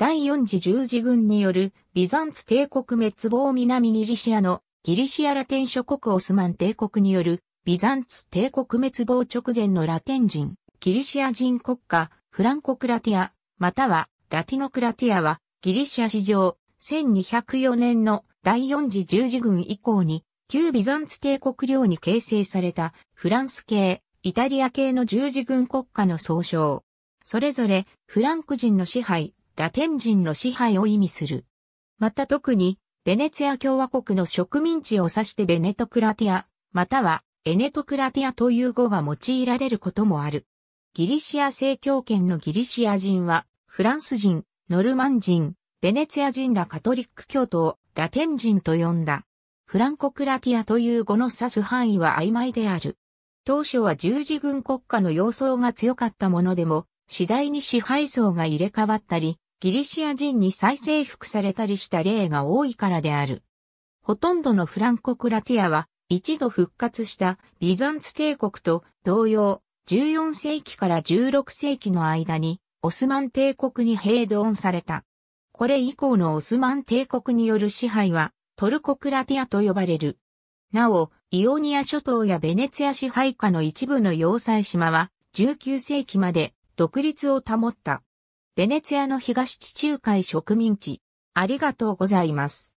第四次十字軍によるビザンツ帝国滅亡南ギリシアのギリシアラテン諸国オスマン帝国によるビザンツ帝国滅亡直前のラテン人、ギリシア人国家、フランコクラティア、またはラティノクラティアはギリシア史上1204年の第四次十字軍以降に旧ビザンツ帝国領に形成されたフランス系、イタリア系の十字軍国家の総称。それぞれフランク人の支配、ラテン人の支配を意味する。また特に、ベネツィア共和国の植民地を指してベネトクラティア、またはエネトクラティアという語が用いられることもある。ギリシア正教圏のギリシア人は、フランス人、ノルマン人、ベネツィア人らカトリック教徒をラテン人と呼んだ。フランコクラティアという語の指す範囲は曖昧である。当初は十字軍国家の様相が強かったものでも、次第に支配層が入れ替わったり、ギリシア人に再征服されたりした例が多いからである。ほとんどのフランコクラティアは一度復活したビザンツ帝国と同様14世紀から16世紀の間にオスマン帝国に平等された。これ以降のオスマン帝国による支配はトルコクラティアと呼ばれる。なお、イオニア諸島やベネツィア支配下の一部の要塞島は19世紀まで独立を保った。ベネツィアの東地中海植民地。ありがとうございます。